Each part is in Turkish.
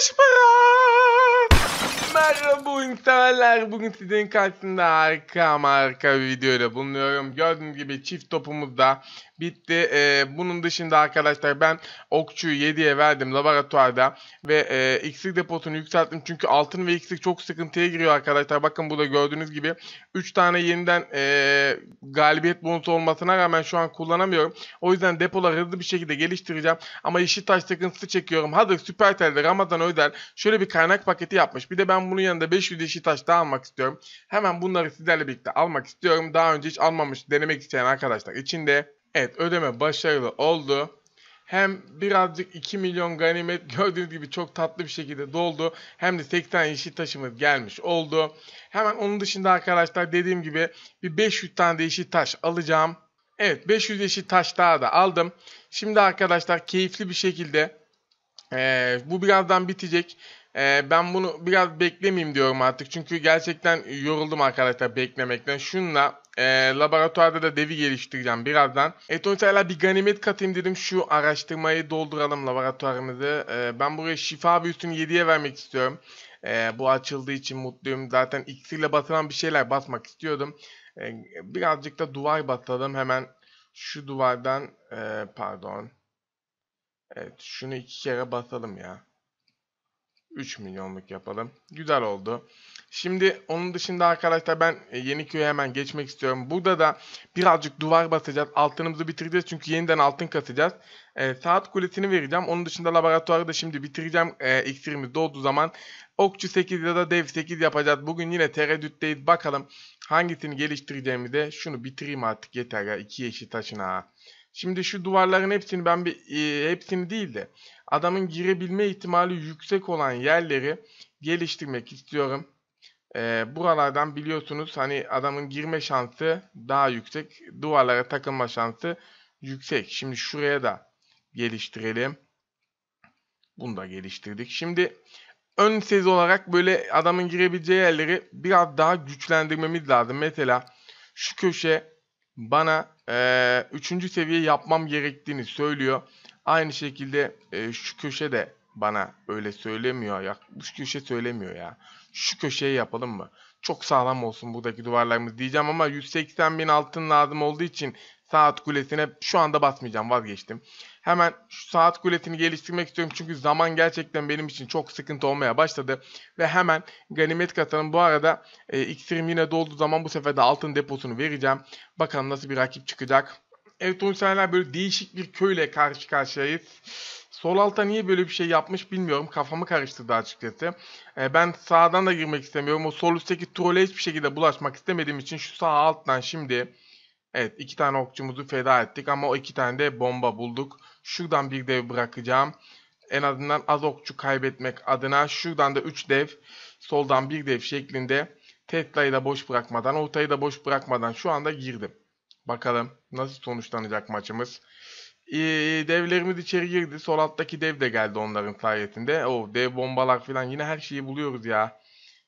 Merhaba. Merhaba internetler Bugün sizin karşısında harika harika bir videoyla bulunuyorum. Gördüğünüz gibi çift topumuzda bitti. E, bunun dışında arkadaşlar ben okçuyu 7'ye verdim laboratuvarda ve e, iksir deposunu yükselttim. Çünkü altın ve iksir çok sıkıntıya giriyor arkadaşlar. Bakın burada gördüğünüz gibi 3 tane yeniden e, galibiyet bonusu olmasına rağmen şu an kullanamıyorum. O yüzden depoları hızlı bir şekilde geliştireceğim. Ama işi taş sıkıntısı çekiyorum. hadi süper Süpertel'de Ramazan özel şöyle bir kaynak paketi yapmış. Bir de ben bunun yanında 500 işi taş daha almak istiyorum. Hemen bunları sizlerle birlikte almak istiyorum. Daha önce hiç almamış denemek isteyen arkadaşlar içinde Evet ödeme başarılı oldu. Hem birazcık 2 milyon ganimet gördüğünüz gibi çok tatlı bir şekilde doldu. Hem de 80 yeşil taşımız gelmiş oldu. Hemen onun dışında arkadaşlar dediğim gibi bir 500 tane de yeşil taş alacağım. Evet 500 yeşil taş daha da aldım. Şimdi arkadaşlar keyifli bir şekilde e, bu birazdan bitecek. E, ben bunu biraz beklemeyeyim diyorum artık. Çünkü gerçekten yoruldum arkadaşlar beklemekten. Şunla e, laboratuvarda da devi geliştireceğim birazdan. E Tunçay'la bir ganimet katayım dedim. Şu araştırmayı dolduralım laboratuvarımızı. E, ben buraya şifa büyüsünü 7'ye vermek istiyorum. E, bu açıldığı için mutluyum. Zaten iksirle basılan bir şeyler basmak istiyordum. E, birazcık da duvar basalım. Hemen şu duvardan e, pardon. Evet şunu iki kere basalım ya. 3 milyonluk yapalım. Güzel oldu. Şimdi onun dışında arkadaşlar ben e, Yeniköy'e hemen geçmek istiyorum. Burada da birazcık duvar basacağız. Altınımızı bitireceğiz çünkü yeniden altın kasacağız. E, saat kulesini vereceğim. Onun dışında laboratuvarı da şimdi bitireceğim. E, iksirimiz doğduğu zaman Okçu 8 ya da Dev 8 yapacağız. Bugün yine tereddütteyiz. Bakalım hangisini geliştireceğimi de şunu bitireyim artık yeter ya. İki yeşil taşına Şimdi şu duvarların hepsini ben bir e, hepsini değil de adamın girebilme ihtimali yüksek olan yerleri geliştirmek istiyorum. E, buralardan biliyorsunuz hani adamın girme şansı daha yüksek. Duvarlara takılma şansı yüksek. Şimdi şuraya da geliştirelim. Bunu da geliştirdik. Şimdi ön sez olarak böyle adamın girebileceği yerleri biraz daha güçlendirmemiz lazım. Mesela şu köşe bana 3. E, üçüncü seviye yapmam gerektiğini söylüyor. Aynı şekilde e, şu köşe de bana öyle söylemiyor. Ya, bu köşe söylemiyor ya şu köşeye yapalım mı? Çok sağlam olsun buradaki duvarlarımız diyeceğim ama 180 bin altın lazım olduğu için saat kulesine şu anda basmayacağım vazgeçtim. Hemen şu saat kulesini geliştirmek istiyorum çünkü zaman gerçekten benim için çok sıkıntı olmaya başladı. Ve hemen ganimet katalım. Bu arada e, iksirim yine dolduğu zaman bu sefer de altın deposunu vereceğim. Bakalım nasıl bir rakip çıkacak. Evet oyuncular böyle değişik bir köyle karşı karşıyayız. Sol alta niye böyle bir şey yapmış bilmiyorum. Kafamı karıştırdı açıkçası. E, ben sağdan da girmek istemiyorum. O sol üstteki trole hiçbir şekilde bulaşmak istemediğim için şu sağ alttan şimdi evet iki tane okçumuzu feda ettik ama o iki tane de bomba bulduk. Şuradan bir dev bırakacağım. En azından az okçu kaybetmek adına şuradan da 3 dev soldan bir dev şeklinde Tetla'yı da boş bırakmadan ortayı da boş bırakmadan şu anda girdim. Bakalım nasıl sonuçlanacak maçımız devlerimiz içeri girdi. Sol alttaki dev de geldi onların sayesinde. O dev bombalar falan yine her şeyi buluyoruz ya.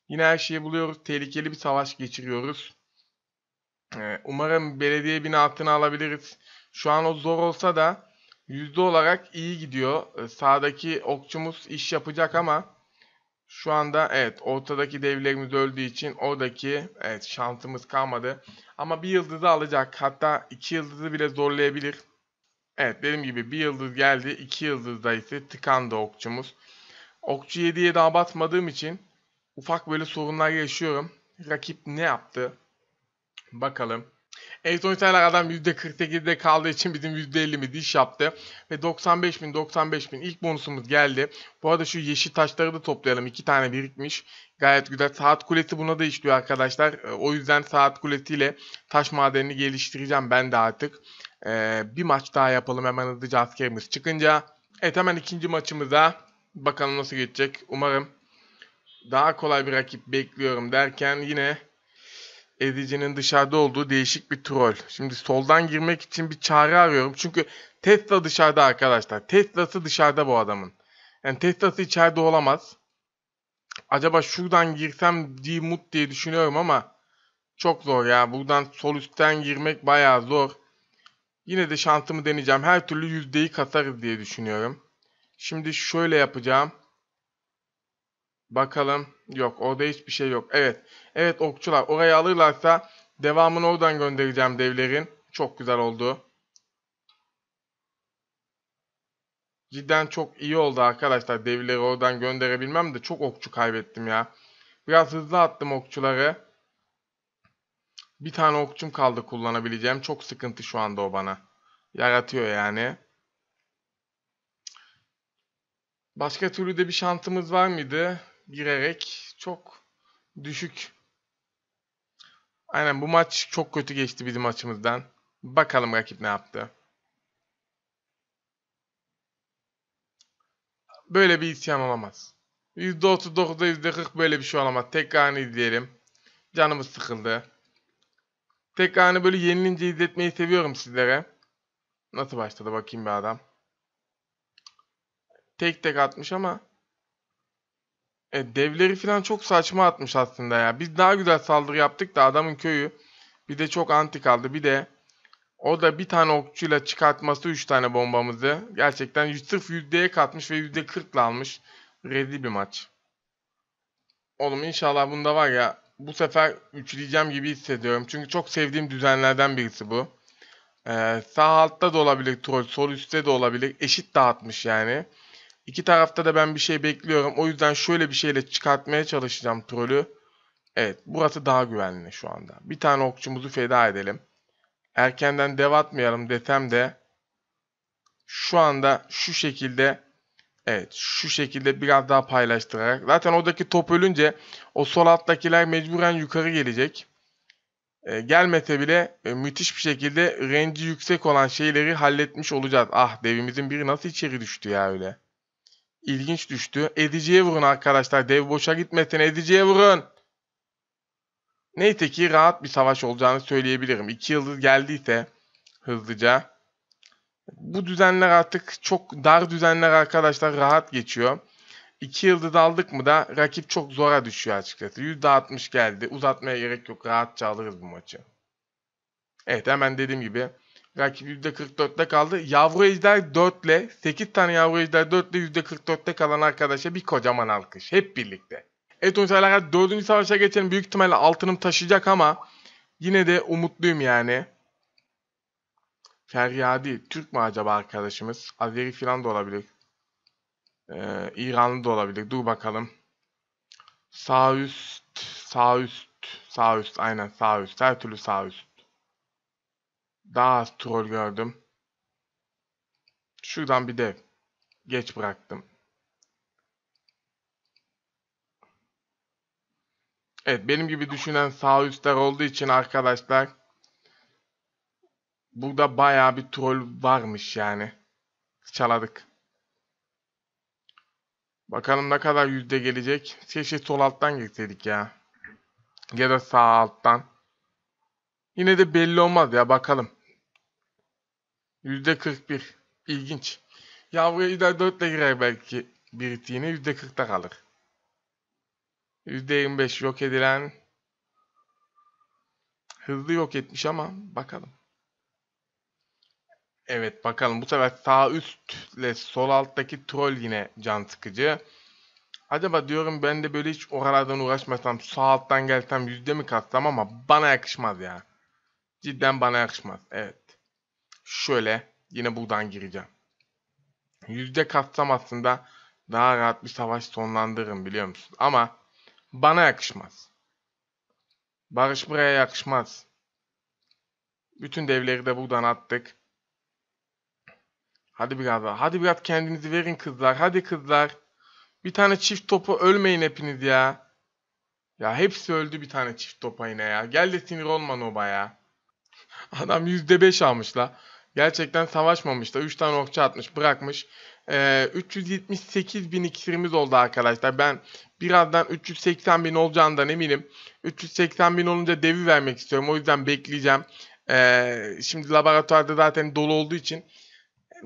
Yine her şeyi buluyoruz. Tehlikeli bir savaş geçiriyoruz. Ee, umarım belediye binasını alabiliriz. Şu an o zor olsa da yüzde olarak iyi gidiyor. Ee, sağdaki okçumuz iş yapacak ama şu anda evet ortadaki devlerimiz öldüğü için oradaki evet şansımız kalmadı. Ama bir yıldızı alacak. Hatta iki yıldızı bile zorlayabilir. Evet dediğim gibi bir yıldız geldi. iki yıldızda ise tıkandı okçumuz. Okçu 7'ye daha batmadığım için ufak böyle sorunlar yaşıyorum. Rakip ne yaptı? Bakalım. Elektronik Taylar adam %48'de kaldığı için bizim %50'mi diş yaptı. Ve 95.000 95.000 ilk bonusumuz geldi. Bu arada şu yeşil taşları da toplayalım. iki tane birikmiş. Gayet güzel. Saat kulesi buna da işliyor arkadaşlar. Ee, o yüzden saat kulesiyle taş madenini geliştireceğim ben de artık. Ee, bir maç daha yapalım hemen hızlıca askerimiz çıkınca. Evet hemen ikinci maçımıza bakalım nasıl geçecek. Umarım daha kolay bir rakip bekliyorum derken yine ezicinin dışarıda olduğu değişik bir troll. Şimdi soldan girmek için bir çare arıyorum. Çünkü Tesla dışarıda arkadaşlar. Tesla'sı dışarıda bu adamın. Yani Tesla'sı içeride olamaz. Acaba şuradan girsem Dimut diye düşünüyorum ama çok zor ya. Buradan sol üstten girmek bayağı zor. Yine de şantımı deneyeceğim. Her türlü yüzdeyi kasarız diye düşünüyorum. Şimdi şöyle yapacağım. Bakalım. Yok orada hiçbir şey yok. Evet. Evet okçular. Orayı alırlarsa devamını oradan göndereceğim devlerin. Çok güzel oldu. Cidden çok iyi oldu arkadaşlar. Devleri oradan gönderebilmem de çok okçu kaybettim ya. Biraz hızlı attım okçuları. Bir tane okçum kaldı kullanabileceğim. Çok sıkıntı şu anda o bana. Yaratıyor yani. Başka türlü de bir şantımız var mıydı? Girerek çok düşük. Aynen bu maç çok kötü geçti bizim açımızdan. Bakalım rakip ne yaptı. Böyle bir isyan olamaz. %39'da %40 böyle bir şey olamaz. tekrar izleyelim. Canımız sıkıldı. Tekrar hani böyle yenilince izletmeyi seviyorum sizlere. Nasıl başladı bakayım bir adam. Tek tek atmış ama. E, devleri falan çok saçma atmış aslında ya. Biz daha güzel saldırı yaptık da adamın köyü. Bir de çok anti kaldı. Bir de o da bir tane okçuyla çıkartması 3 tane bombamızı. Gerçekten sırf yüzdeye katmış ve yüzde %40'la almış. Rezil bir maç. Oğlum inşallah bunda var ya bu sefer üçleyeceğim gibi hissediyorum. Çünkü çok sevdiğim düzenlerden birisi bu. Ee, sağ altta da olabilir troll, sol üstte de olabilir. Eşit dağıtmış yani. İki tarafta da ben bir şey bekliyorum. O yüzden şöyle bir şeyle çıkartmaya çalışacağım trollü. Evet burası daha güvenli şu anda. Bir tane okçumuzu feda edelim. Erkenden dev atmayalım desem de şu anda şu şekilde Evet şu şekilde biraz daha paylaştırarak. Zaten oradaki top ölünce o sol alttakiler mecburen yukarı gelecek. E, gelmese bile e, müthiş bir şekilde renci yüksek olan şeyleri halletmiş olacağız. Ah devimizin biri nasıl içeri düştü ya öyle. İlginç düştü. Edici'ye vurun arkadaşlar. Dev boşa gitmesin. Edici'ye vurun. Neyse ki rahat bir savaş olacağını söyleyebilirim. İki yıldız geldiyse hızlıca bu düzenler artık çok dar düzenler arkadaşlar rahat geçiyor. 2 yılda daldık mı da rakip çok zora düşüyor açıkçası. %60 geldi. Uzatmaya gerek yok. Rahatça alırız bu maçı. Evet hemen dediğim gibi rakip %44'te kaldı. Yavru ejder 4 ile 8 tane yavru ejder 4 ile %44'te kalan arkadaşa bir kocaman alkış. Hep birlikte. Evet arkadaşlar 4. savaşa geçelim. Büyük ihtimalle altınım taşıyacak ama yine de umutluyum yani. Feryadi Türk mü acaba arkadaşımız? Azeri filan da olabilir. Ee, İranlı da olabilir. Dur bakalım. Sağ üst, sağ üst, sağ üst aynen sağ üst. Her türlü sağ üst. Daha az troll gördüm. Şuradan bir de Geç bıraktım. Evet benim gibi düşünen sağ üstler olduğu için arkadaşlar Burada baya bir troll varmış yani. Çaladık. Bakalım ne kadar yüzde gelecek. Keşke sol alttan girseydik ya. Ya da sağ alttan. Yine de belli olmaz ya bakalım. Yüzde 41. İlginç. Yavruya da 4 ile girer belki. bir yine yüzde 40'ta kalır. Yüzde 25 yok edilen. Hızlı yok etmiş ama bakalım. Evet bakalım bu sefer sağ üstle sol alttaki troll yine can sıkıcı. Acaba diyorum ben de böyle hiç oralardan uğraşmasam sağ alttan gelsem yüzde mi katsam ama bana yakışmaz ya. Cidden bana yakışmaz. Evet. Şöyle yine buradan gireceğim. Yüzde katsam aslında daha rahat bir savaş sonlandırırım biliyor musun? Ama bana yakışmaz. Barış buraya yakışmaz. Bütün devleri de buradan attık. Hadi biraz daha. Hadi biraz kendinizi verin kızlar. Hadi kızlar. Bir tane çift topu ölmeyin hepiniz ya. Ya hepsi öldü bir tane çift topa yine ya. Gel de sinir olma Noba ya. Adam %5 almış la. Gerçekten savaşmamış da. 3 tane okçu atmış bırakmış. Ee, 378 bin iksirimiz oldu arkadaşlar. Ben birazdan 380 bin olacağından eminim. 380 bin olunca devi vermek istiyorum. O yüzden bekleyeceğim. Ee, şimdi laboratuvarda zaten dolu olduğu için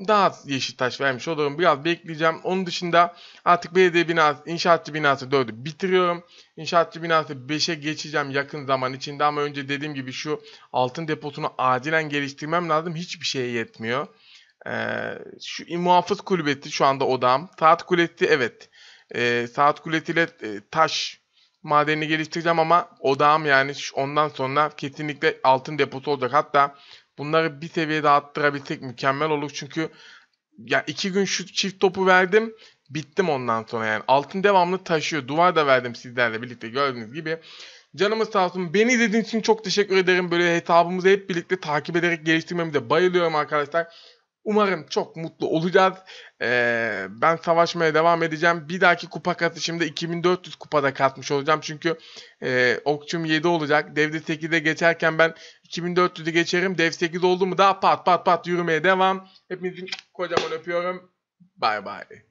daha az yeşil taş vermiş olurum. Biraz bekleyeceğim. Onun dışında artık belediye binası, inşaatçı binası 4'ü bitiriyorum. İnşaatçı binası 5'e geçeceğim yakın zaman içinde ama önce dediğim gibi şu altın deposunu acilen geliştirmem lazım. Hiçbir şey yetmiyor. Ee, şu muhafız kulübesi şu anda odam. Saat kulesi evet. Ee, saat kulesiyle e, taş madenini geliştireceğim ama odağım yani ondan sonra kesinlikle altın deposu olacak. Hatta Bunları bir seviye daha attırabilsek mükemmel olur. Çünkü ya iki gün şu çift topu verdim. Bittim ondan sonra yani. Altın devamlı taşıyor. Duvar da verdim sizlerle birlikte gördüğünüz gibi. Canımız sağ olsun. Beni izlediğiniz için çok teşekkür ederim. Böyle hesabımızı hep birlikte takip ederek geliştirmemize bayılıyorum arkadaşlar. Umarım çok mutlu olacağız. Ee, ben savaşmaya devam edeceğim. Bir dahaki kupa şimdi 2400 kupada katmış olacağım. Çünkü e, okçum 7 olacak. Devde 8'e geçerken ben 2400'ü geçerim. Dev 8 oldu mu daha pat pat pat yürümeye devam. Hepinizi kocaman öpüyorum. Bay bay.